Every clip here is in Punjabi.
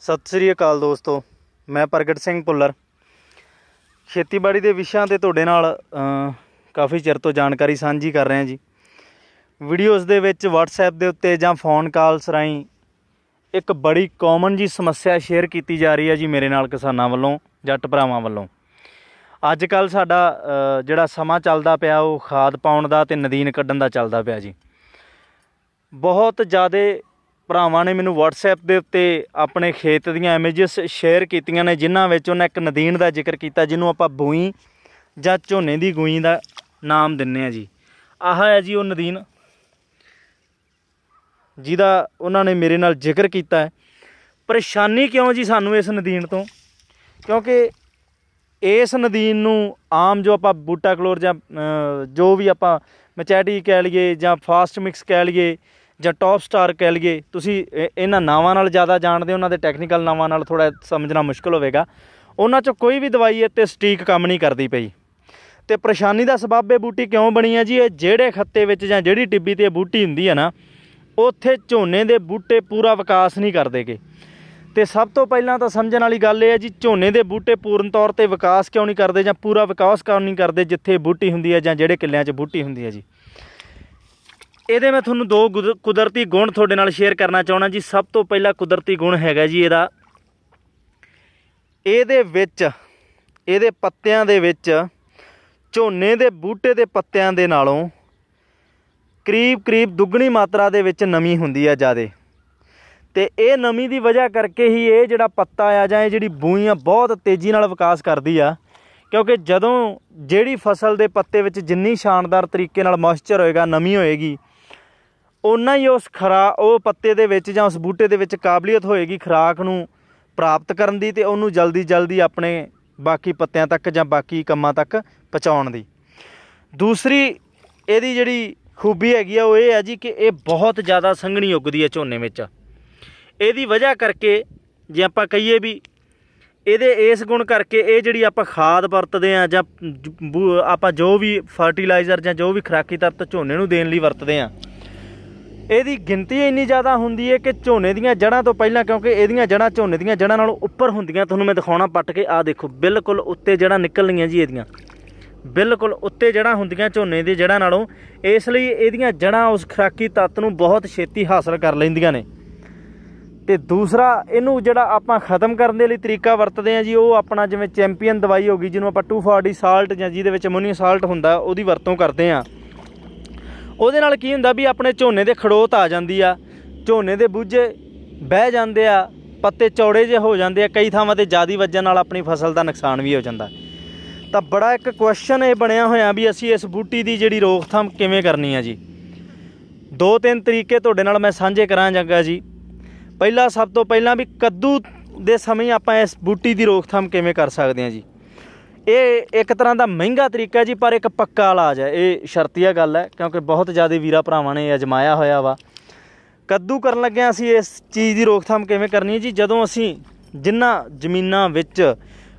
ਸਤਿ ਸ੍ਰੀ ਅਕਾਲ ਦੋਸਤੋ ਮੈਂ ਪ੍ਰਗਟ ਸਿੰਘ ਪੁੱਲਰ ਖੇਤੀਬਾੜੀ ਦੇ ਵਿਸ਼ਿਆਂ ਤੇ ਤੁਹਾਡੇ ਨਾਲ ਕਾਫੀ ਚਿਰ ਤੋਂ ਜਾਣਕਾਰੀ ਸਾਂਝੀ ਕਰ ਰਹੇ ਹਾਂ ਜੀ ਵੀਡੀਓਜ਼ ਦੇ ਵਿੱਚ WhatsApp ਦੇ ਉੱਤੇ ਜਾਂ ਫੋਨ ਕਾਲਸ ਰਾਹੀਂ ਇੱਕ ਬੜੀ ਕਾਮਨ ਜੀ ਸਮੱਸਿਆ ਸ਼ੇਅਰ ਕੀਤੀ ਜਾ ਰਹੀ ਹੈ ਜੀ ਮੇਰੇ ਨਾਲ ਕਿਸਾਨਾਂ ਵੱਲੋਂ ਜੱਟ ਭਰਾਵਾਂ ਵੱਲੋਂ ਅੱਜ ਕੱਲ ਸਾਡਾ ਜਿਹੜਾ ਸਮਾਂ ਚੱਲਦਾ ਪਿਆ ਉਹ ਖਾਦ ਪਾਉਣ ਦਾ ਤੇ ਨਦੀਨ ਕੱਢਣ ਦਾ ਚੱਲਦਾ ਪਿਆ ਜੀ ਬਹੁਤ ਜ਼ਿਆਦਾ ਭਰਾਵਾਂ ਨੇ ਮੈਨੂੰ WhatsApp ਦੇ ਉੱਤੇ ਆਪਣੇ ਖੇਤ ਦੀਆਂ ਇਮੇजेस ਸ਼ੇਅਰ ਕੀਤੀਆਂ ਨੇ ਜਿਨ੍ਹਾਂ ਵਿੱਚ ਉਹਨਾਂ ਇੱਕ ਨਦੀਨ ਦਾ ਜ਼ਿਕਰ ਕੀਤਾ ਜਿਹਨੂੰ ਆਪਾਂ ਬੂਈ ਜਾਂ ਝੋਨੇ ਦੀ ਗੂਈ ਦਾ ਨਾਮ ਦਿੰਨੇ ਆ ਜੀ ਆਹ ਹੈ ਜੀ ਉਹ ਨਦੀਨ ਜਿਹਦਾ ਉਹਨਾਂ ਨੇ ਮੇਰੇ ਨਾਲ ਜ਼ਿਕਰ ਕੀਤਾ ਹੈ ਪਰੇਸ਼ਾਨੀ ਕਿਉਂ ਜੀ ਸਾਨੂੰ ਇਸ ਨਦੀਨ ਤੋਂ ਕਿਉਂਕਿ ਇਸ ਨਦੀਨ ਨੂੰ ਆਮ ਜੋ ਆਪਾਂ ਬੂਟਾ ਕਲੋਰ ਜਾਂ ਜੋ ਵੀ ਆਪਾਂ ਮਚੈਟੀ ਕਹਿ ਲਈਏ ਜਾਂ ਫਾਸਟ ਮਿਕਸ ਕਹਿ ਲਈਏ ਜਾਂ ਟੌਪ ਸਟਾਰ ਕਹਿ ਲਈਏ ਤੁਸੀਂ ਇਹਨਾਂ ਨਾਵਾਂ ਨਾਲ ਜ਼ਿਆਦਾ ਜਾਣਦੇ ਉਹਨਾਂ ਦੇ ਟੈਕਨੀਕਲ ਨਾਵਾਂ ਨਾਲ ਥੋੜਾ ਸਮਝਣਾ ਮੁਸ਼ਕਲ ਹੋਵੇਗਾ ਉਹਨਾਂ ਚੋਂ ਕੋਈ ਵੀ ਦਵਾਈ ਇੱਥੇ ਸਟੀਕ ਕੰਮ ਨਹੀਂ ਕਰਦੀ ਪਈ ਤੇ ਪਰੇਸ਼ਾਨੀ ਦਾ ਸਬਬ ਇਹ ਬੂਟੀ ਕਿਉਂ ਬਣੀ ਹੈ ਜੀ ਇਹ ਜਿਹੜੇ ਖੱਤੇ ਵਿੱਚ ਜਾਂ ਜਿਹੜੀ ਟਿੱਬੀ ਤੇ ਬੂਟੀ ਹੁੰਦੀ ਹੈ ਨਾ ਉੱਥੇ ਝੋਨੇ ਦੇ ਬੂਟੇ ਪੂਰਾ ਵਿਕਾਸ ਨਹੀਂ ਕਰਦੇਗੇ ਤੇ ਸਭ ਤੋਂ ਪਹਿਲਾਂ ਤਾਂ ਸਮਝਣ ਵਾਲੀ ਗੱਲ ਇਹ ਹੈ ਜੀ ਝੋਨੇ ਦੇ ਬੂਟੇ ਪੂਰਨ ਤੌਰ ਤੇ ਵਿਕਾਸ ਕਿਉਂ ਨਹੀਂ ਕਰਦੇ ਜਾਂ ਪੂਰਾ ਵਿਕਾਸ ਕਿਉਂ ਨਹੀਂ ਕਰਦੇ ਜਿੱਥੇ ਬੂਟੀ ਹੁੰਦੀ ਹੈ ਜਾਂ ਜਿਹੜੇ ਕਿੱਲਿਆਂ 'ਚ ਬੂਟੀ ਹੁੰਦੀ ਹੈ ਜੀ ਇਹਦੇ ਮੈਂ ਤੁਹਾਨੂੰ ਦੋ ਕੁਦਰਤੀ ਗੁਣ ਤੁਹਾਡੇ ਨਾਲ ਸ਼ੇਅਰ ਕਰਨਾ ਚਾਹਣਾ ਜੀ ਸਭ ਤੋਂ ਪਹਿਲਾ ਕੁਦਰਤੀ ਗੁਣ ਹੈਗਾ ਜੀ ਇਹਦਾ ਇਹਦੇ ਵਿੱਚ ਇਹਦੇ ਪੱਤਿਆਂ ਦੇ ਵਿੱਚ ਝੋਨੇ ਦੇ ਬੂਟੇ ਦੇ ਪੱਤਿਆਂ ਦੇ ਨਾਲੋਂ ਕਰੀਬ ਕਰੀਬ ਦੁੱਗਣੀ ਮਾਤਰਾ ਦੇ ਵਿੱਚ ਨਮੀ ਹੁੰਦੀ ਆ ਜਿਆਦੇ ਤੇ ਇਹ ਨਮੀ ਦੀ ਵਜ੍ਹਾ ਕਰਕੇ ਹੀ ਇਹ ਜਿਹੜਾ ਪੱਤਾ ਆ ਜਾਂ ਇਹ ਜਿਹੜੀ ਬੂਈਆਂ ਬਹੁਤ ਤੇਜ਼ੀ ਨਾਲ ਵਿਕਾਸ ਕਰਦੀ ਆ ਕਿਉਂਕਿ ਜਦੋਂ ਜਿਹੜੀ ਫਸਲ ਦੇ ਪੱਤੇ ਵਿੱਚ ਜਿੰਨੀ ਸ਼ਾਨਦਾਰ ਤਰੀਕੇ ਨਾਲ ਮੌਇਸਚਰ ਹੋਏਗਾ ਨਮੀ ਹੋਏਗੀ ਉਨਾ ਹੀ ਉਸ ਖਰਾ ਉਹ ਪੱਤੇ ਦੇ ਵਿੱਚ ਜਾਂ ਉਸ ਬੂਟੇ ਦੇ ਵਿੱਚ ਕਾਬਲੀਅਤ ਹੋਏਗੀ ਖਰਾਕ ਨੂੰ ਪ੍ਰਾਪਤ ਕਰਨ ਦੀ ਤੇ ਉਹਨੂੰ ਜਲਦੀ ਜਲਦੀ ਆਪਣੇ ਬਾਕੀ ਪੱਤਿਆਂ ਤੱਕ ਜਾਂ ਬਾਕੀ ਕੰਮਾਂ ਤੱਕ ਪਹੁੰਚਾਉਣ ਦੀ ਦੂਸਰੀ ਇਹਦੀ ਜਿਹੜੀ ਖੂਬੀ ਹੈਗੀ ਆ ਉਹ ਇਹ ਹੈ ਜੀ ਕਿ ਇਹ ਬਹੁਤ ਜ਼ਿਆਦਾ ਸੰਘਣੀ ਉੱਗਦੀ ਹੈ ਝੋਨੇ ਵਿੱਚ ਇਹਦੀ ਵਜ੍ਹਾ ਕਰਕੇ ਜੇ ਆਪਾਂ ਕਹੀਏ ਵੀ ਇਹਦੇ ਇਸ ਗੁਣ ਕਰਕੇ ਇਹ ਜਿਹੜੀ ਆਪਾਂ ਖਾਦ ਵਰਤਦੇ ਆ ਜਾਂ ਆਪਾਂ ਜੋ ਵੀ ਫਰਟੀਲਾਈਜ਼ਰ ਜਾਂ ਜੋ ਵੀ ਖਰਾਕੀ ਤੱਤ ਝੋਨੇ ਨੂੰ ਦੇਣ ਲਈ ਵਰਤਦੇ ਆ ਇਹਦੀ ਗਿਣਤੀ ਇੰਨੀ ਜ਼ਿਆਦਾ ਹੁੰਦੀ ਹੈ ਕਿ ਝੋਨੇ ਦੀਆਂ ਜੜਾਂ ਤੋਂ ਪਹਿਲਾਂ ਕਿਉਂਕਿ ਇਹਦੀਆਂ ਜੜਾਂ ਝੋਨੇ ਦੀਆਂ ਜੜਾਂ ਨਾਲੋਂ ਉੱਪਰ ਹੁੰਦੀਆਂ ਤੁਹਾਨੂੰ ਮੈਂ ਦਿਖਾਉਣਾ ਪੱਟ ਕੇ ਆ ਦੇਖੋ ਬਿਲਕੁਲ ਉੱਤੇ ਜੜਾਂ ਨਿਕਲਣੀਆਂ ਜੀ ਇਹਦੀਆਂ ਬਿਲਕੁਲ ਉੱਤੇ ਜੜਾਂ ਹੁੰਦੀਆਂ ਝੋਨੇ ਦੀ ਜੜਾਂ ਨਾਲੋਂ ਇਸ ਲਈ ਇਹਦੀਆਂ ਜੜਾਂ ਉਸ ਖਰਾਕੀ ਤੱਤ ਨੂੰ ਬਹੁਤ ਛੇਤੀ ਹਾਸਲ ਕਰ ਲੈਂਦੀਆਂ ਨੇ ਤੇ ਦੂਸਰਾ ਇਹਨੂੰ ਜਿਹੜਾ ਆਪਾਂ ਖਤਮ ਕਰਨ ਦੇ ਲਈ ਤਰੀਕਾ ਵਰਤਦੇ ਆ ਜੀ ਉਹ ਆਪਣਾ ਜਿਵੇਂ ਚੈਂਪੀਅਨ ਦਵਾਈ ਹੋ ਗਈ ਜਿਹਨੂੰ ਆਪਾਂ 240 ਸਾਲਟ ਜਾਂ ਜਿਹਦੇ ਵਿੱਚ ਅਮੋਨੀਆ ਸਾਲਟ ਹੁੰਦਾ ਉਹਦੀ ਵਰਤੋਂ ਕਰਦੇ ਆ ਉਹਦੇ ਨਾਲ ਕੀ ਹੁੰਦਾ ਵੀ ਆਪਣੇ ਝੋਨੇ ਦੇ ਖੜੋਤ ਆ ਜਾਂਦੀ ਆ ਝੋਨੇ ਦੇ ਬੂਝੇ ਬਹਿ ਜਾਂਦੇ ਆ ਪੱਤੇ ਚੌੜੇ ਜੇ ਹੋ ਜਾਂਦੇ ਆ ਕਈ ਥਾਵਾਂ ਤੇ ਜਿਆਦੀ ਵੱਜਣ ਨਾਲ ਆਪਣੀ ਫਸਲ ਦਾ ਨੁਕਸਾਨ ਵੀ ਹੋ ਜਾਂਦਾ ਤਾਂ ਬੜਾ ਇੱਕ ਕੁਐਸਚਨ ਇਹ ਬਣਿਆ ਹੋਇਆ ਵੀ ਅਸੀਂ ਇਸ ਬੂਟੀ ਦੀ ਜਿਹੜੀ ਰੋਕਥਾਮ ਕਿਵੇਂ ਕਰਨੀ ਆ ਜੀ ਦੋ ਤਿੰਨ ਤਰੀਕੇ ਤੁਹਾਡੇ ਨਾਲ ਮੈਂ ਸਾਂਝੇ ਕਰਾਂ ਜਾਂਗਾ ਜੀ ਪਹਿਲਾ ਸਭ ਤੋਂ ਪਹਿਲਾਂ ਵੀ ਕੱਦੂ ਦੇ ਸਮੇਂ ਆਪਾਂ ਇਸ ਬੂਟੀ ਦੀ ਰੋਕਥਾਮ ਕਿਵੇਂ ਕਰ ਸਕਦੇ ਆ ਜੀ ਇਹ ਇੱਕ ਤਰ੍ਹਾਂ ਦਾ ਮਹਿੰਗਾ ਤਰੀਕਾ ਜੀ ਪਰ ਇੱਕ ਪੱਕਾ ਇਲਾਜ ਹੈ ਇਹ ਸ਼ਰਤੀਆ ਗੱਲ ਹੈ ਕਿਉਂਕਿ ਬਹੁਤ ਜ਼ਿਆਦਾ ਵੀਰਾ ਭਰਾਵਾਂ ਨੇ ਅਜਮਾਇਆ ਹੋਇਆ ਵਾ ਕੱਦੂ ਕਰਨ ਲੱਗਿਆ ਅਸੀਂ ਇਸ ਚੀਜ਼ ਦੀ ਰੋਕਥਾਮ ਕਿਵੇਂ ਕਰਨੀ ਹੈ ਜੀ ਜਦੋਂ ਅਸੀਂ ਜਿੰਨਾ ਜ਼ਮੀਨਾਂ ਵਿੱਚ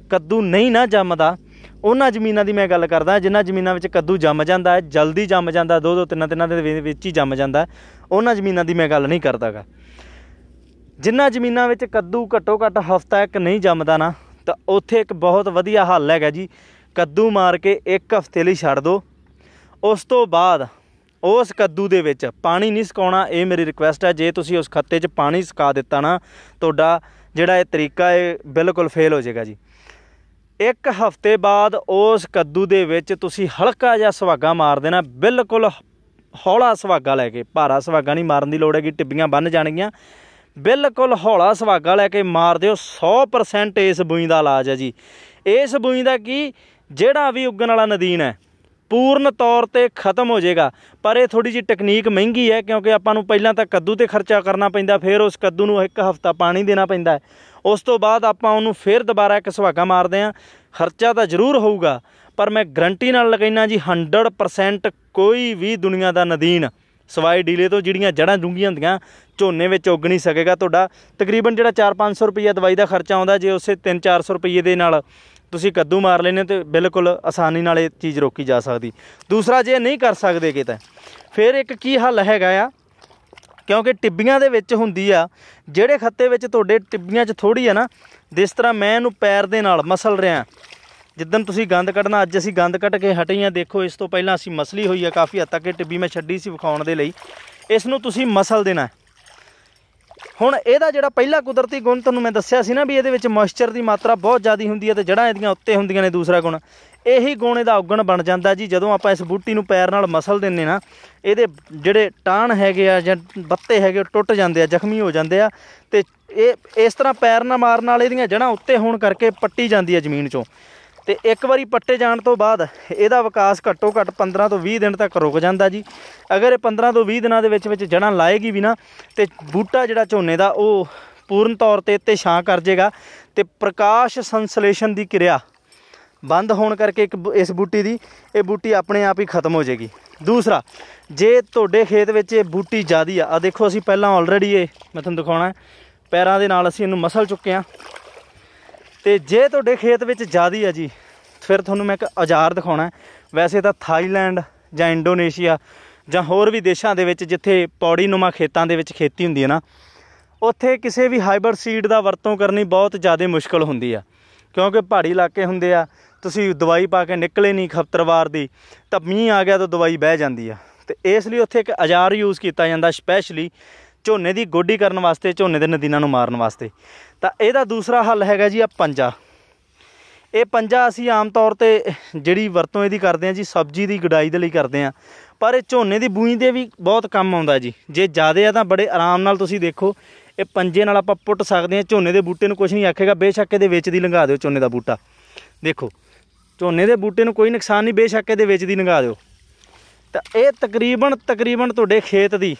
ਕੱਦੂ ਨਹੀਂ ਨਾ ਜੰਮਦਾ ਉਹਨਾਂ ਜ਼ਮੀਨਾਂ ਦੀ ਮੈਂ ਗੱਲ ਕਰਦਾ ਜਿੰਨਾ ਜ਼ਮੀਨਾਂ ਵਿੱਚ ਕੱਦੂ ਜੰਮ ਜਾਂਦਾ ਹੈ ਜਲਦੀ ਜੰਮ ਜਾਂਦਾ ਦੋ ਦੋ ਤਿੰਨ ਤਿੰਨ ਦੇ ਵਿੱਚ ਹੀ ਜੰਮ ਜਾਂਦਾ ਉਹਨਾਂ ਜ਼ਮੀਨਾਂ ਦੀ ਮੈਂ ਗੱਲ ਨਹੀਂ ਕਰਦਾਗਾ ਜਿੰਨਾ ਜ਼ਮੀਨਾਂ ਵਿੱਚ ਕੱਦੂ ਘੱਟੋ ਘੱਟ ਹਫ਼ਤਾ ਇੱਕ ਨਹੀਂ ਜੰਮਦਾ ਨਾ ਤਾਂ ਉੱਥੇ ਇੱਕ ਬਹੁਤ ਵਧੀਆ ਹੱਲ ਹੈਗਾ ਜੀ ਕੱਦੂ ਮਾਰ ਕੇ ਇੱਕ ਹਫ਼ਤੇ ਲਈ ਛੱਡ ਦਿਓ ਉਸ ਤੋਂ ਬਾਅਦ ਉਸ ਕੱਦੂ ਦੇ ਵਿੱਚ ਪਾਣੀ ਨਹੀਂ ਸਕਾਉਣਾ ਇਹ ਮੇਰੀ ਰਿਕੁਐਸਟ ਹੈ ਜੇ ਤੁਸੀਂ ਉਸ ਖੱਤੇ 'ਚ ਪਾਣੀ ਸਕਾ ਦਿੱਤਾ ਨਾ ਤੁਹਾਡਾ ਜਿਹੜਾ ਇਹ ਤਰੀਕਾ ਇਹ ਬਿਲਕੁਲ ਫੇਲ ਹੋ ਜਾਏਗਾ ਜੀ ਇੱਕ ਹਫ਼ਤੇ ਬਾਅਦ ਉਸ ਕੱਦੂ ਦੇ ਵਿੱਚ ਤੁਸੀਂ ਹਲਕਾ ਜਿਹਾ ਸੁਹਾਗਾ ਮਾਰ ਦੇਣਾ ਬਿਲਕੁਲ ਹੌਲਾ ਸੁਹਾਗਾ ਲੈ ਕੇ ਭਾਰਾ ਸੁਹਾਗਾ ਨਹੀਂ ਮਾਰਨ ਦੀ ਲੋੜ ਹੈਗੀ ਟਿੱਬੀਆਂ ਬੰਨ ਜਾਣਗੀਆਂ ਬਿਲਕੁਲ ਹੌਲਾ ਸਵਾਗਾ ਲੈ ਕੇ ਮਾਰ ਦਿਓ 100% ਇਸ ਬੂਈ ਦਾ ਇਲਾਜ ਹੈ ਜੀ ਇਸ ਬੂਈ ਦਾ ਕੀ ਜਿਹੜਾ ਵੀ ਉੱਗਣ ਵਾਲਾ ਨਦੀਨ ਹੈ ਪੂਰਨ ਤੌਰ ਤੇ ਖਤਮ ਹੋ ਜਾਏਗਾ ਪਰ ਇਹ ਥੋੜੀ ਜੀ ਟੈਕਨੀਕ ਮਹਿੰਗੀ ਹੈ ਕਿਉਂਕਿ ਆਪਾਂ ਨੂੰ ਪਹਿਲਾਂ ਤਾਂ ਕੱਦੂ ਤੇ ਖਰਚਾ ਕਰਨਾ ਪੈਂਦਾ ਫਿਰ ਉਸ ਕੱਦੂ ਨੂੰ ਇੱਕ ਹਫਤਾ ਪਾਣੀ ਦੇਣਾ ਪੈਂਦਾ ਉਸ ਤੋਂ ਬਾਅਦ ਆਪਾਂ ਉਹਨੂੰ ਫਿਰ ਦੁਬਾਰਾ ਇੱਕ ਸੁਹਾਗਾ ਮਾਰਦੇ ਆਂ ਖਰਚਾ ਤਾਂ ਜ਼ਰੂਰ ਹੋਊਗਾ ਪਰ ਮੈਂ ਗਰੰਟੀ ਨਾਲ ਲਗਾਈਨਾ ਜੀ 100% ਕੋਈ ਵੀ ਦੁਨੀਆ ਦਾ ਨਦੀਨ ਸਵਾਈ ਡੀਲੇ ਤੋਂ ਜਿਹੜੀਆਂ ਜੜਾਂ ਡੂੰਗੀਆਂ ਹੁੰਦੀਆਂ ਝੋਨੇ ਵਿੱਚ ਉੱਗ ਨਹੀਂ ਸਕੇਗਾ ਤੁਹਾਡਾ ਤਕਰੀਬਨ ਜਿਹੜਾ 4-500 ਰੁਪਏ ਦਵਾਈ ਦਾ ਖਰਚਾ ਆਉਂਦਾ ਜੇ ਉਸੇ 3-400 ਰੁਪਏ ਦੇ ਨਾਲ ਤੁਸੀਂ ਕੱਦੂ ਮਾਰ ਲੈਨੇ ਤੇ ਬਿਲਕੁਲ ਆਸਾਨੀ ਨਾਲ ਇਹ ਚੀਜ਼ ਰੋਕੀ ਜਾ ਸਕਦੀ ਦੂਸਰਾ ਜੇ ਨਹੀਂ ਕਰ ਸਕਦੇ ਕਿ ਤਾਂ ਫਿਰ ਇੱਕ ਕੀ ਹੱਲ ਹੈਗਾ ਆ ਕਿਉਂਕਿ ਟਿੱਬੀਆਂ ਦੇ ਵਿੱਚ ਹੁੰਦੀ ਆ ਜਿਹੜੇ ਖੱਤੇ ਵਿੱਚ ਤੁਹਾਡੇ ਟਿੱਬੀਆਂ 'ਚ ਥੋੜੀ ਆ ਨਾ ਜਿਸ ਤਰ੍ਹਾਂ ਮੈਂ ਇਹਨੂੰ ਪੈਰ ਦੇ ਨਾਲ ਮਸਲ ਰਿਆਂ ਜਿੱਦਨ ਤੁਸੀਂ ਗੰਦ ਕੱਢਣਾ ਅੱਜ ਅਸੀਂ ਗੰਦ ਕੱਢ ਕੇ ਹਟੇ ਆ ਦੇਖੋ ਇਸ ਤੋਂ ਪਹਿਲਾਂ ਅਸੀਂ ਮਸਲੀ ਹੋਈ ਆ ਕਾਫੀ ਹੱਦ ਤੱਕ ਇਹ ਟਿੱਬੀ ਮੈਂ ਛੱਡੀ ਸੀ ਵਿਖਾਉਣ ਦੇ ਲਈ ਇਸ ਨੂੰ ਤੁਸੀਂ ਮਸਲ ਦੇਣਾ ਹੁਣ ਇਹਦਾ ਜਿਹੜਾ ਪਹਿਲਾ ਕੁਦਰਤੀ ਗੁਣ ਤੁਹਾਨੂੰ ਮੈਂ ਦੱਸਿਆ ਸੀ ਨਾ ਵੀ ਇਹਦੇ ਵਿੱਚ ਮੋਇਸਚਰ ਦੀ ਮਾਤਰਾ ਬਹੁਤ ਜ਼ਿਆਦਾ ਹੁੰਦੀ ਹੈ ਤੇ ਜੜਾਂ ਇਹਦੀਆਂ ਉੱਤੇ ਹੁੰਦੀਆਂ ਨੇ ਦੂਸਰਾ ਗੁਣ ਇਹੀ ਗੁਣ ਇਹਦਾ ਔਗਣ ਬਣ ਜਾਂਦਾ ਜੀ ਜਦੋਂ ਆਪਾਂ ਇਸ ਬੂਟੀ ਨੂੰ ਪੈਰ ਨਾਲ ਮਸਲ ਦਿੰਨੇ ਨਾ ਇਹਦੇ ਜਿਹੜੇ ਟਾਣ ਹੈਗੇ ਆ ਜਾਂ ਬੱਤੇ ਹੈਗੇ ਟੁੱਟ ਜਾਂਦੇ ਆ ਜ਼ਖਮੀ ਹੋ ਜਾਂਦੇ ਆ ਤੇ ਇਹ ਇਸ ਤਰ੍ਹਾਂ ਪੈਰ ਨਾਲ ਮਾਰਨ ਨਾਲ ਇਹਦੀਆਂ ਜੜਾਂ ਉੱਤੇ ਹੋਣ ਕਰਕੇ ਪੱਟੀ ਜਾਂਦੀ ਹੈ ਜ਼ਮੀਨ 'ਚੋਂ ਤੇ ਇੱਕ ਵਾਰੀ ਪੱਟੇ ਜਾਣ ਤੋਂ ਬਾਅਦ ਇਹਦਾ ਵਿਕਾਸ ਘੱਟੋ ਘੱਟ 15 ਤੋਂ 20 ਦਿਨ ਤੱਕ ਰੁਕ ਜਾਂਦਾ ਜੀ ਅਗਰ ਇਹ 15 ਤੋਂ 20 ਦਿਨਾਂ ਦੇ ਵਿੱਚ ਵਿੱਚ ਜੜਾਂ ਲਾਏਗੀ ਵੀ ਨਾ ਤੇ ਬੂਟਾ ਜਿਹੜਾ ਝੋਨੇ ਦਾ ਉਹ ਪੂਰਨ ਤੌਰ ਤੇ ਤੇ ਛਾਂ ਕਰ ਜੇਗਾ ਤੇ ਪ੍ਰਕਾਸ਼ ਸੰਸਲੇਸ਼ਨ ਦੀ ਕਿਰਿਆ ਬੰਦ ਹੋਣ ਕਰਕੇ ਇੱਕ ਇਸ ਬੂਟੀ ਦੀ ਇਹ ਬੂਟੀ ਆਪਣੇ ਆਪ ਹੀ ਖਤਮ ਹੋ ਜਾਏਗੀ ਦੂਸਰਾ ਜੇ ਤੁਹਾਡੇ ਖੇਤ ਵਿੱਚ ਇਹ ਬੂਟੀ ਜ਼ਿਆਦੀ ਆ ਆ ਦੇਖੋ ਅਸੀਂ ਪਹਿਲਾਂ ਆਲਰੇਡੀ ਇਹ ਮੈਂ ਤੁਹਾਨੂੰ ਦਿਖਾਉਣਾ ਪੈਰਾਂ ਦੇ ਨਾਲ ਅਸੀਂ ਇਹਨੂੰ ਮਸਲ ਚੁੱਕੇ ਆ ਤੇ ਜੇ ਤੁਹਾਡੇ ਖੇਤ ਵਿੱਚ ਜ਼ਿਆਦੀ ਆ ਜੀ ਫਿਰ ਤੁਹਾਨੂੰ ਮੈਂ ਇੱਕ ਔਜ਼ਾਰ ਦਿਖਾਉਣਾ ਵੈਸੇ ਤਾਂ ਥਾਈਲੈਂਡ ਜਾਂ ਇੰਡੋਨੇਸ਼ੀਆ ਜਾਂ ਹੋਰ ਵੀ ਦੇਸ਼ਾਂ ਦੇ ਵਿੱਚ ਜਿੱਥੇ ਪੌੜੀਨੁਮਾ ਖੇਤਾਂ ਦੇ ਵਿੱਚ ਖੇਤੀ ਹੁੰਦੀ ਹੈ ਨਾ ਉੱਥੇ ਕਿਸੇ ਵੀ ਹਾਈਬਰ ਸੀਡ ਦਾ ਵਰਤੋਂ ਕਰਨੀ ਬਹੁਤ ਜ਼ਿਆਦਾ ਮੁਸ਼ਕਲ ਹੁੰਦੀ ਆ ਕਿਉਂਕਿ ਪਹਾੜੀ ਇਲਾਕੇ ਹੁੰਦੇ ਆ ਤੁਸੀਂ ਦਵਾਈ ਪਾ ਕੇ ਨਿਕਲੇ ਨਹੀਂ ਖਫਤਰਵਾਰ ਦੀ ਤਾਂ ਮੀਂਹ ਆ ਗਿਆ ਤਾਂ ਦਵਾਈ ਬਹਿ ਜਾਂਦੀ ਆ ਤੇ ਇਸ ਲਈ ਉੱਥੇ ਇੱਕ ਔਜ਼ਾਰ ਯੂਜ਼ ਕੀਤਾ ਜਾਂਦਾ ਸਪੈਸ਼ਲੀ ਝੋਨੇ ਦੀ ਗੋਡੀ ਕਰਨ ਵਾਸਤੇ ਝੋਨੇ ਦੇ ਨਦੀਨਾਂ ਨੂੰ ਮਾਰਨ ਵਾਸਤੇ ਤਾਂ ਇਹਦਾ ਦੂਸਰਾ ਹੱਲ ਹੈਗਾ ਜੀ ਆ ਪੰਜਾ ਇਹ ਪੰਜਾ ਅਸੀਂ ਆਮ ਤੌਰ ਤੇ ਜਿਹੜੀ ਵਰਤੋਂ ਇਹਦੀ ਕਰਦੇ ਆ ਜੀ ਸਬਜ਼ੀ ਦੀ ਗਡਾਈ ਦੇ ਲਈ ਕਰਦੇ ਆ ਪਰ ਇਹ ਝੋਨੇ ਦੀ ਬੂਈ ਦੇ ਵੀ ਬਹੁਤ ਕੰਮ ਆਉਂਦਾ ਜੀ ਜੇ ਜ਼ਿਆਦੇ ਆ ਤਾਂ ਬੜੇ ਆਰਾਮ ਨਾਲ ਤੁਸੀਂ ਦੇਖੋ ਇਹ ਪੰਜੇ ਨਾਲ ਆਪਾਂ ਪੁੱਟ ਸਕਦੇ ਆ ਝੋਨੇ ਦੇ ਬੂਟੇ ਨੂੰ ਕੁਝ ਨਹੀਂ ਆਖੇਗਾ ਬੇਸ਼ੱਕ ਇਹਦੇ ਵਿੱਚ ਦੀ ਲੰਘਾ ਦਿਓ ਝੋਨੇ ਦਾ ਬੂਟਾ ਦੇਖੋ ਝੋਨੇ ਦੇ ਬੂਟੇ ਨੂੰ ਕੋਈ ਨੁਕਸਾਨ ਨਹੀਂ ਬੇਸ਼ੱਕ ਇਹਦੇ ਵਿੱਚ ਦੀ ਲੰਘਾ ਦਿਓ ਤਾਂ ਇਹ ਤਕਰੀਬਨ ਤਕਰੀਬਨ ਤੁਹਾਡੇ ਖੇਤ ਦੀ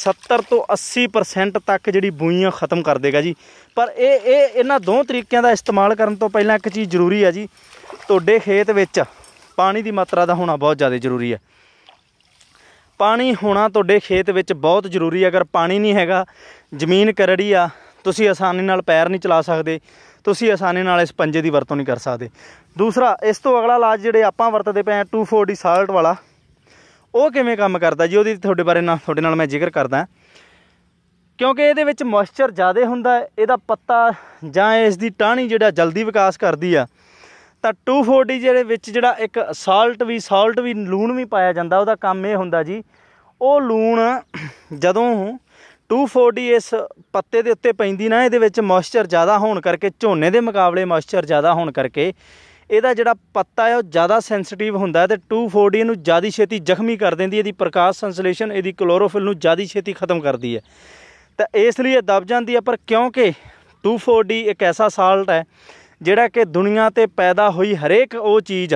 70 ਤੋਂ 80% ਤੱਕ ਜਿਹੜੀ ਬੂਈਆਂ ਖਤਮ ਕਰ ਦੇਗਾ ਜੀ ਪਰ ਇਹ ਇਹ ਇਹਨਾਂ ਦੋ ਤਰੀਕਿਆਂ ਦਾ ਇਸਤੇਮਾਲ ਕਰਨ ਤੋਂ ਪਹਿਲਾਂ ਇੱਕ ਚੀਜ਼ ਜ਼ਰੂਰੀ ਹੈ ਜੀ ਤੁਹਾਡੇ ਖੇਤ ਵਿੱਚ ਪਾਣੀ ਦੀ ਮਾਤਰਾ ਦਾ ਹੋਣਾ ਬਹੁਤ ਜ਼ਿਆਦਾ ਜ਼ਰੂਰੀ ਹੈ ਪਾਣੀ ਹੋਣਾ ਤੁਹਾਡੇ ਖੇਤ ਵਿੱਚ ਬਹੁਤ ਜ਼ਰੂਰੀ ਹੈ ਅਗਰ ਪਾਣੀ ਨਹੀਂ ਹੈਗਾ ਜ਼ਮੀਨ ਕਰੜੀ ਆ ਤੁਸੀਂ ਆਸਾਨੀ ਨਾਲ ਪੈਰ ਨਹੀਂ ਚਲਾ ਸਕਦੇ ਤੁਸੀਂ ਆਸਾਨੀ ਨਾਲ ਇਸ ਪੰਜੇ ਦੀ ਵਰਤੋਂ ਨਹੀਂ ਕਰ ਸਕਦੇ ਦੂਸਰਾ ਇਸ ਤੋਂ ਅਗਲਾ ਇਲਾਜ ਜਿਹੜੇ ਆਪਾਂ ਵਰਤਦੇ ਪਏ ਆ ਸਾਲਟ ਵਾਲਾ ਉਹ ਕਿਵੇਂ ਕੰਮ ਕਰਦਾ ਜੀ ਉਹਦੀ ਤੁਹਾਡੇ ਬਾਰੇ ਨਾਲ ਤੁਹਾਡੇ ਨਾਲ ਮੈਂ ਜ਼ਿਕਰ ਕਰਦਾ ਕਿਉਂਕਿ ਇਹਦੇ ਵਿੱਚ ਮੋਇਸਚਰ ਜ਼ਿਆਦਾ ਹੁੰਦਾ ਇਹਦਾ ਪੱਤਾ ਜਾਂ ਇਸ ਦੀ ਟਾਹਣੀ ਜਿਹੜਾ ਜਲਦੀ ਵਿਕਾਸ ਕਰਦੀ ਆ ਤਾਂ 240 ਜਿਹੜੇ ਵਿੱਚ ਜਿਹੜਾ ਇੱਕ ਸਾਲਟ ਵੀ ਸਾਲਟ ਵੀ ਲੂਣ ਵੀ ਪਾਇਆ ਜਾਂਦਾ ਉਹਦਾ ਕੰਮ ਇਹ ਹੁੰਦਾ ਜੀ ਉਹ ਲੂਣ ਜਦੋਂ 240 ਇਸ ਪੱਤੇ ਦੇ ਉੱਤੇ ਪੈਂਦੀ ਨਾ ਇਹਦੇ ਵਿੱਚ ਮੋਇਸਚਰ ਜ਼ਿਆਦਾ ਹੋਣ ਕਰਕੇ ਝੋਨੇ ਦੇ ਮੁਕਾਬਲੇ ਮੋਇਸਚਰ ਜ਼ਿਆਦਾ ਹੋਣ ਕਰਕੇ ਇਹਦਾ ਜਿਹੜਾ ਪੱਤਾ ਹੈ ਉਹ ਜ਼ਿਆਦਾ ਸੈਂਸਿਟਿਵ ਹੁੰਦਾ ਤੇ 240 ਇਹਨੂੰ ਨੂੰ ਛੇਤੀ ਜ਼ਖਮੀ ਕਰ ਦਿੰਦੀ ਹੈ ਇਹਦੀ ਪ੍ਰਕਾਸ਼ ਸੰਸਲੇਸ਼ਨ ਇਹਦੀ ਕਲੋਰੋਫਿਲ ਨੂੰ ਜ਼ਿਆਦੀ ਛੇਤੀ ਖਤਮ ਕਰਦੀ ਹੈ ਤਾਂ ਇਸ ਲਈ ਇਹ ਦਬ ਜਾਂਦੀ ਹੈ ਪਰ ਕਿਉਂਕਿ 240 ਇੱਕ ਐਸਾ ਸਾਲਟ ਹੈ ਜਿਹੜਾ ਕਿ ਦੁਨੀਆ ਤੇ ਪੈਦਾ ਹੋਈ ਹਰੇਕ ਉਹ ਚੀਜ਼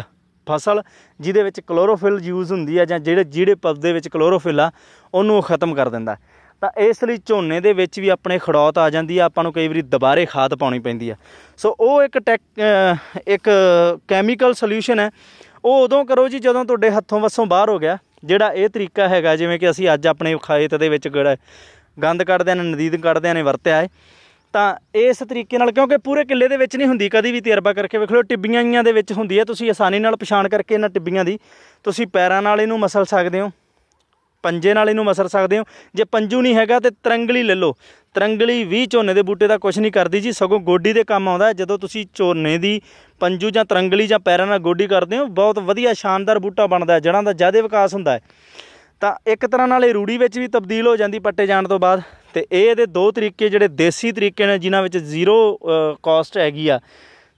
ਫਸਲ ਜਿਹਦੇ ਵਿੱਚ ਕਲੋਰੋਫਿਲ ਯੂਜ਼ ਹੁੰਦੀ ਹੈ ਜਾਂ ਜਿਹੜੇ ਜਿਹੜੇ ਪੱਤੇ ਵਿੱਚ ਕਲੋਰੋਫਿਲ ਆ ਉਹਨੂੰ ਖਤਮ ਕਰ ਦਿੰਦਾ ਤਾਂ ਇਸ ਲਈ ਝੋਨੇ ਦੇ ਵਿੱਚ ਵੀ ਆਪਣੇ ਖੜੌਤ ਆ ਜਾਂਦੀ ਆ ਆਪਾਂ ਨੂੰ ਕਈ ਵਾਰੀ ਦੁਬਾਰੇ ਖਾਦ ਪਾਉਣੀ ਪੈਂਦੀ ਆ ਸੋ ਉਹ ਇੱਕ ਟੈਕ ਇੱਕ ਕੈਮੀਕਲ ਸੋਲੂਸ਼ਨ ਹੈ ਉਹ ਉਦੋਂ ਕਰੋ ਜੀ ਜਦੋਂ ਤੁਹਾਡੇ ਹੱਥੋਂ ਵੱਸੋਂ ਬਾਹਰ ਹੋ ਗਿਆ ਜਿਹੜਾ ਇਹ ਤਰੀਕਾ ਹੈਗਾ ਜਿਵੇਂ ਕਿ ਅਸੀਂ ਅੱਜ ਆਪਣੇ ਖੇਤ ਦੇ ਵਿੱਚ ਗੜਾ ਗੰਦ ਕੱਢਦੇ ਆ ਨਦੀਦ ਕੱਢਦੇ ਆ ਨੇ ਵਰਤਿਆ ਹੈ ਤਾਂ ਇਸ ਤਰੀਕੇ ਨਾਲ ਕਿਉਂਕਿ ਪੂਰੇ ਕਿੱਲੇ ਦੇ ਵਿੱਚ ਨਹੀਂ ਹੁੰਦੀ ਕਦੀ ਵੀ ਤਜਰਬਾ ਕਰਕੇ ਵੇਖ ਲਓ ਟਿੱਬੀਆਂ ਦੇ ਵਿੱਚ ਹੁੰਦੀ ਹੈ ਤੁਸੀਂ ਆਸਾਨੀ ਨਾਲ ਪਛਾਣ ਕਰਕੇ ਇਹਨਾਂ ਟਿੱਬੀਆਂ ਦੀ ਤੁਸੀਂ ਪੈਰਾਂ ਨਾਲ ਇਹਨੂੰ ਮਸਲ ਸਕਦੇ ਹੋ ਪੰਜੇ ਨਾਲ ਇਹਨੂੰ ਮਸਰ ਸਕਦੇ ਹੋ ਜੇ ਪੰਜੂ ਨਹੀਂ ਹੈਗਾ ਤੇ ਤਰੰਗਲੀ ਲੈ ਲਓ ਤਰੰਗਲੀ ਵੀ ਝੋਨੇ ਦੇ ਬੂਟੇ ਦਾ ਕੁਝ ਨਹੀਂ ਕਰਦੀ ਜੀ ਸਗੋਂ ਗੋਡੀ ਦੇ ਕੰਮ ਆਉਂਦਾ ਜਦੋਂ ਤੁਸੀਂ ਝੋਨੇ ਦੀ ਪੰਜੂ ਜਾਂ ਤਰੰਗਲੀ ਜਾਂ ਪੈਰਾਂ ਨਾਲ ਗੋਡੀ ਕਰਦੇ ਹੋ ਬਹੁਤ ਵਧੀਆ ਸ਼ਾਨਦਾਰ ਬੂਟਾ ਬਣਦਾ ਜੜਾਂ ਦਾ ਜ਼ਿਆਦਾ ਵਿਕਾਸ ਹੁੰਦਾ ਹੈ ਤਾਂ ਇੱਕ ਤਰ੍ਹਾਂ ਨਾਲ ਇਹ ਰੂੜੀ ਵਿੱਚ ਵੀ ਤਬਦੀਲ ਹੋ ਜਾਂਦੀ ਪੱਟੇ ਜਾਣ ਤੋਂ ਬਾਅਦ ਤੇ ਇਹ ਇਹਦੇ ਦੋ ਤਰੀਕੇ ਜਿਹੜੇ ਦੇਸੀ ਤਰੀਕੇ ਨੇ ਜਿਨ੍ਹਾਂ ਵਿੱਚ ਜ਼ੀਰੋ ਕਾਸਟ ਹੈਗੀ ਆ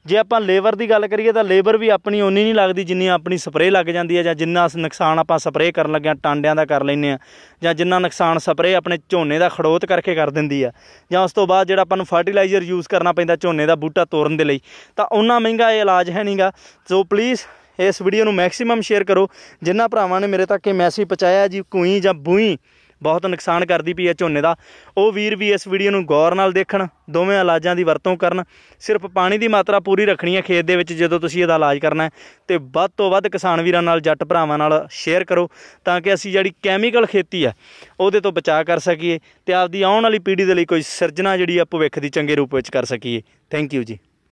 ਜੇ ਆਪਾਂ ਲੇਬਰ ਦੀ ਗੱਲ ਕਰੀਏ ਤਾਂ ਲੇਬਰ ਵੀ ਆਪਣੀ ਓਨੀ ਨਹੀਂ ਲੱਗਦੀ ਜਿੰਨੀ ਆਪਣੀ ਸਪਰੇਅ ਲੱਗ ਜਾਂਦੀ ਹੈ ਜਾਂ ਜਿੰਨਾ ਨੁਕਸਾਨ ਆਪਾਂ ਸਪਰੇਅ ਕਰਨ ਆ ਟਾਂਡਿਆਂ ਦਾ ਕਰ ਲੈਨੇ ਆ ਜਾਂ ਜਿੰਨਾ ਨੁਕਸਾਨ ਸਪਰੇਅ ਆਪਣੇ ਝੋਨੇ ਦਾ ਖੜੋਤ ਕਰਕੇ ਕਰ ਦਿੰਦੀ ਆ ਜਾਂ ਉਸ ਤੋਂ ਬਾਅਦ ਜਿਹੜਾ ਆਪਾਂ ਨੂੰ ਫਰਟੀਲਾਈਜ਼ਰ ਯੂਜ਼ ਕਰਨਾ ਪੈਂਦਾ ਝੋਨੇ ਦਾ ਬੂਟਾ ਤੋੜਨ ਦੇ ਲਈ ਤਾਂ ਉਹਨਾਂ ਮਹਿੰਗਾ ਇਹ ਇਲਾਜ ਹੈ ਨਹੀਂਗਾ ਸੋ ਪਲੀਜ਼ ਇਸ ਵੀਡੀਓ ਨੂੰ ਮੈਕਸਿਮਮ ਸ਼ੇਅਰ ਕਰੋ ਜਿੰਨਾ ਭਰਾਵਾਂ ਨੇ ਮੇਰੇ ਤੱਕ ਇਹ ਮੈਸੇਜ ਪਹੁੰਚਾਇਆ ਜੀ ਕੋਈ ਜਾਂ ਬੂਈ ਬਹੁਤ ਨੁਕਸਾਨ ਕਰਦੀ ਪਈ ਹੈ ਝੋਨੇ ਦਾ ਉਹ ਵੀਰ ਵੀ ਇਸ ਵੀਡੀਓ ਨੂੰ ਗੌਰ ਨਾਲ ਦੇਖਣ ਦੋਵੇਂ ਇਲਾਜਾਂ ਦੀ ਵਰਤੋਂ ਕਰਨ ਸਿਰਫ ਪਾਣੀ ਦੀ ਮਾਤਰਾ ਪੂਰੀ ਰੱਖਣੀ ਹੈ ਖੇਤ ਦੇ ਵਿੱਚ ਜਦੋਂ ਤੁਸੀਂ ਇਹਦਾ ਇਲਾਜ ਕਰਨਾ ਹੈ ਤੇ ਵੱਧ ਤੋਂ ਵੱਧ ਕਿਸਾਨ ਵੀਰਾਂ ਨਾਲ ਜੱਟ ਭਰਾਵਾਂ ਨਾਲ ਸ਼ੇਅਰ ਕਰੋ ਤਾਂ ਕਿ ਅਸੀਂ ਜਿਹੜੀ ਕੈਮੀਕਲ ਖੇਤੀ ਹੈ ਉਹਦੇ ਤੋਂ ਬਚਾਅ ਕਰ ਸਕੀਏ ਤੇ ਆਪਦੀ ਆਉਣ ਵਾਲੀ ਪੀੜ੍ਹੀ ਦੇ ਲਈ ਕੋਈ ਸਿਰਜਣਾ ਜਿਹੜੀ ਆ ਭਵਿੱਖ ਦੀ ਚੰਗੇ ਰੂਪ ਵਿੱਚ ਕਰ ਸਕੀਏ ਥੈਂਕ ਯੂ ਜੀ